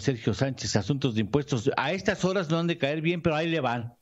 Sergio Sánchez, asuntos de impuestos. A estas horas no han de caer bien, pero ahí le van.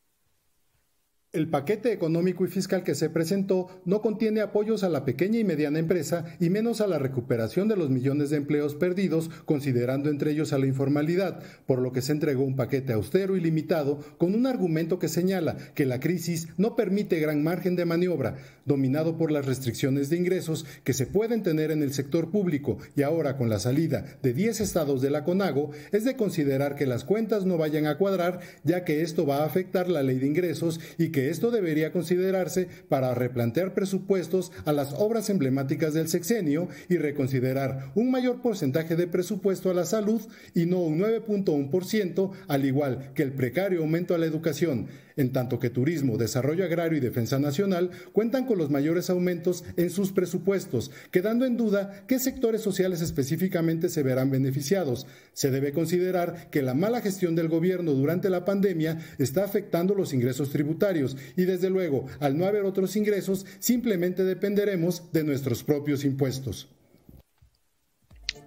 El paquete económico y fiscal que se presentó no contiene apoyos a la pequeña y mediana empresa y menos a la recuperación de los millones de empleos perdidos, considerando entre ellos a la informalidad, por lo que se entregó un paquete austero y limitado con un argumento que señala que la crisis no permite gran margen de maniobra, dominado por las restricciones de ingresos que se pueden tener en el sector público y ahora con la salida de 10 estados de la CONAGO, es de considerar que las cuentas no vayan a cuadrar, ya que esto va a afectar la ley de ingresos y esto debería considerarse para replantear presupuestos a las obras emblemáticas del sexenio y reconsiderar un mayor porcentaje de presupuesto a la salud y no un 9.1%, al igual que el precario aumento a la educación en tanto que Turismo, Desarrollo Agrario y Defensa Nacional cuentan con los mayores aumentos en sus presupuestos, quedando en duda qué sectores sociales específicamente se verán beneficiados. Se debe considerar que la mala gestión del gobierno durante la pandemia está afectando los ingresos tributarios y desde luego, al no haber otros ingresos, simplemente dependeremos de nuestros propios impuestos.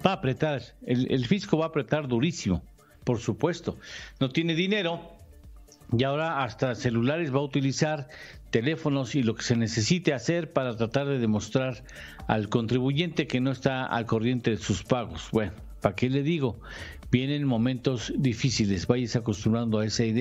Va a apretar, el, fisco va a apretar durísimo, por supuesto. No tiene dinero, y ahora hasta celulares va a utilizar teléfonos y lo que se necesite hacer para tratar de demostrar al contribuyente que no está al corriente de sus pagos. Bueno, ¿para qué le digo? Vienen momentos difíciles, vayas acostumbrando a esa idea.